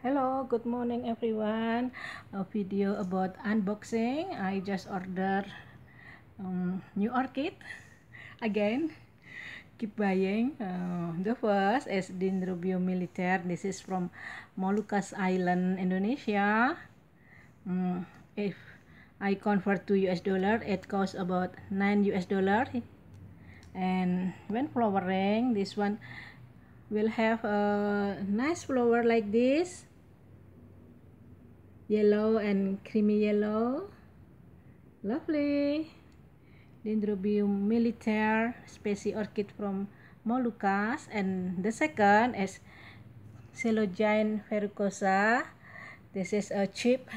hello good morning everyone a video about unboxing i just order um, new orchid again keep buying uh, the first is dendrobium militare. this is from moluccas island indonesia um, if i convert to us dollar it costs about nine us dollar and when flowering this one will have a nice flower like this yellow and creamy yellow lovely dendrobium militare species orchid from Moluccas and the second is Celogine verrucosa this is a cheap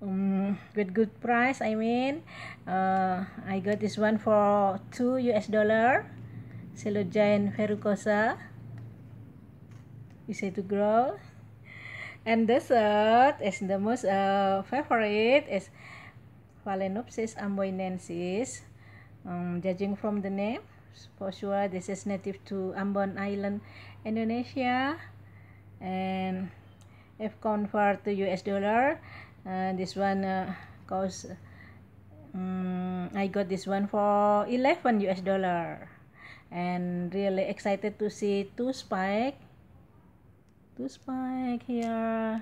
um, with good price I mean uh, I got this one for 2 US dollar Celogine verrucosa easy to grow and dessert is the most uh, favorite is Phalaenopsis amboinensis. Um, judging from the name, for sure this is native to Ambon Island, Indonesia. And if convert to US dollar, uh, this one uh, cost. um, I got this one for 11 US dollar and really excited to see two spike two spike here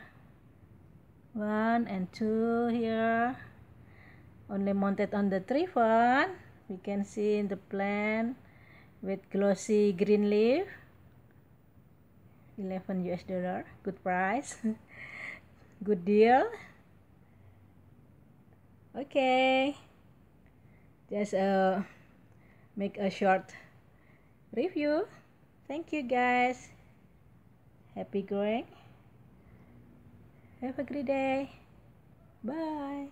one and two here only mounted on the tree one we can see in the plant with glossy green leaf 11 US dollar good price good deal okay just uh, make a short review thank you guys happy growing have a great day bye